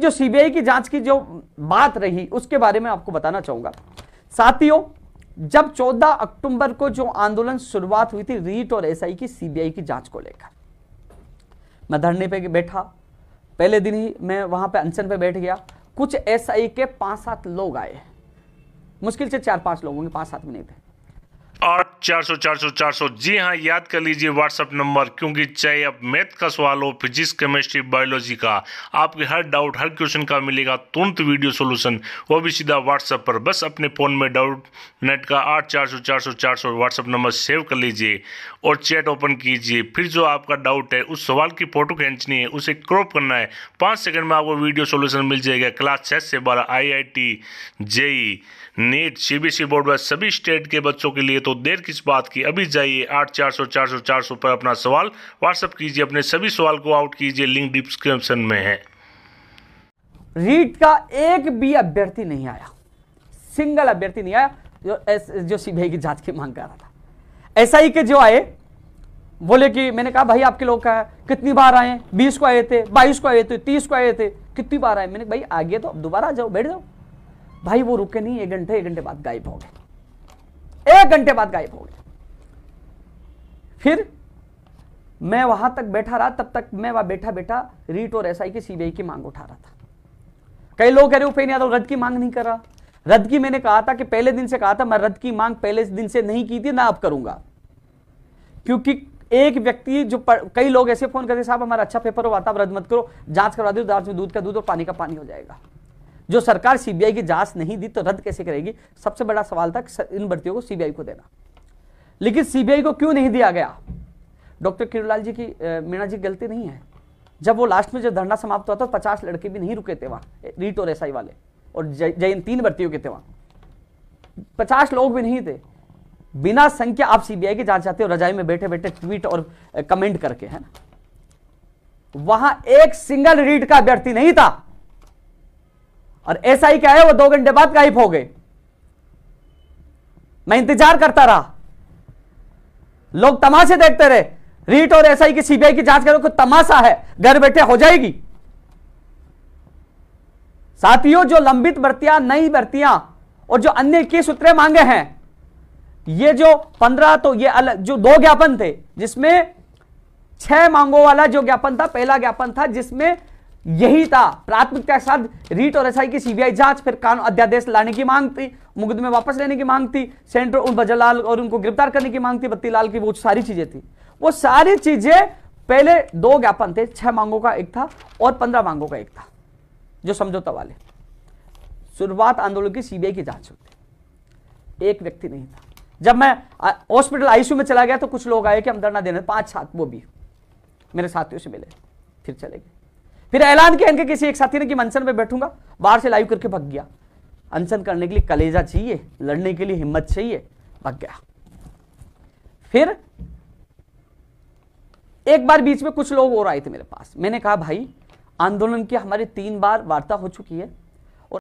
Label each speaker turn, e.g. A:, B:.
A: जो सीबीआई की जांच की जो बात रही उसके बारे में आपको बताना चाहूंगा साथियों जब 14 अक्टूबर को जो आंदोलन शुरुआत हुई थी रीट और एसआई की सीबीआई की जांच को लेकर मैं धरने पे बैठा पहले दिन ही मैं वहां पे अनशन पे बैठ गया कुछ एसआई के पांच सात लोग आए मुश्किल से चार पांच लोग होंगे पांच सात भी नहीं थे
B: आठ चार सौ चार सौ चार सौ जी हाँ याद कर लीजिए व्हाट्सअप नंबर क्योंकि चाहे आप मैथ का सवाल हो फिजिक्स केमिस्ट्री बायोलॉजी का आपके हर डाउट हर क्वेश्चन का मिलेगा तुरंत वीडियो सोल्यूशन वो भी सीधा व्हाट्सअप पर बस अपने फ़ोन में डाउट नेट का आठ चार सौ चार सौ चार सौ व्हाट्सअप नंबर सेव कर लीजिए और चैट ओपन कीजिए फिर जो आपका डाउट है उस सवाल की फ़ोटो खींचनी है उसे क्रॉप करना है पाँच सेकेंड में आपको वीडियो सोल्यूशन मिल जाएगा क्लास छः से बारह I I T JEE NEET C B C board व सभी स्टेट के बच्चों के लिए तो देर किस बात की अभी जाइए आठ चार सौ चार सौ चार सौ पर अपना सवाल व्हाट्सअप कीजिए अपने सभी सवाल को आउट कीजिए लिंक डिस्क्रिप्शन में है
A: रीट का एक भी अभ्यर्थी नहीं आया सिंगल अभ्यर्थी नहीं आया जो जो सीबीआई की जांच की मांग कर रहा था ऐसा ही के जो आए बोले कि मैंने कहा भाई आपके लोग का कितनी बार आए बीस को आए थे बाईस को आए थे तीस को आए थे कितनी बार आए मैंने भाई आगे तो अब दोबारा जाओ बैठ जाओ भाई वो रुके नहीं एक घंटे एक घंटे बाद गायब हो गए एक घंटे बाद गायब हो गया फिर मैं वहां तक बैठा रहा तब तक मैं वहां बैठा बैठा रीट और एसआई की सीबीआई की मांग उठा रहा था कई लोग कह रहे उपेन यादव रद्द की मांग नहीं कर रहा रद्द की मैंने कहा था कि पहले दिन से कहा था मैं रद्द की मांग पहले दिन से नहीं की थी ना अब करूंगा क्योंकि एक व्यक्ति जो कई लोग ऐसे फोन करते साहब हमारा अच्छा पेपर हो आता रद्द मत करो जांच करवा दो दूध का दूध और पानी का पानी हो जाएगा जो सरकार सीबीआई की जांच नहीं दी तो रद्द कैसे करेगी सबसे बड़ा सवाल था इन भर्तियों को सीबीआई को देना लेकिन सीबीआई को क्यों नहीं दिया गया डॉक्टर किरुलाल जी की मीणा जी गलती नहीं है जब वो लास्ट में जब धरना समाप्त हुआ था पचास लड़के भी नहीं रुके थे वहां रीट और एसआई वाले और जैन तीन भर्तियों के थे वहां पचास लोग भी नहीं थे बिना संख्या आप सीबीआई की जांच चाहते हो रजाई में बैठे बैठे ट्वीट और कमेंट करके है ना वहां एक सिंगल रीट का अभ्यर्थी नहीं था और ऐसा ही क्या है वो दो घंटे बाद गायब हो गए मैं इंतजार करता रहा लोग तमाशे देखते रहे रीट और एसआई की सीबीआई की जांच करो तमाशा है घर बैठे हो जाएगी साथियों जो लंबित भर्तियां नई भर्तियां और जो अन्य इक्कीस सूत्रे मांगे हैं ये जो पंद्रह तो ये अलग जो दो ज्ञापन थे जिसमें छह मांगों वाला जो ज्ञापन था पहला ज्ञापन था जिसमें यही था प्राथमिकता के साथ रीट और एसआई की सीबीआई जांच फिर कानून अध्यादेश लाने की मांग थी मुकदमे वापस लेने की मांग थी सेंटर उन बजरलाल और उनको गिरफ्तार करने की मांग थी बत्तीलाल की वो सारी चीजें थी वो सारी चीजें पहले दो ज्ञापन थे छह मांगों का एक था और पंद्रह मांगों का एक था जो समझौता वाले शुरुआत आंदोलन की सीबीआई की जांच होती एक व्यक्ति नहीं था जब मैं हॉस्पिटल आईसीयू में चला गया तो कुछ लोग आए कि हम धरना देने पांच छात्र वो भी मेरे साथियों से मिले फिर चले गए फिर ऐलान किया इनके किसी एक साथी ने कि मैं अनशन में बैठूंगा बाहर से लाइव करके भग गया अनशन करने के लिए कलेजा चाहिए लड़ने के लिए हिम्मत चाहिए भग गया फिर एक बार बीच में कुछ लोग और आए थे मेरे पास मैंने कहा भाई आंदोलन की हमारी तीन बार वार्ता हो चुकी है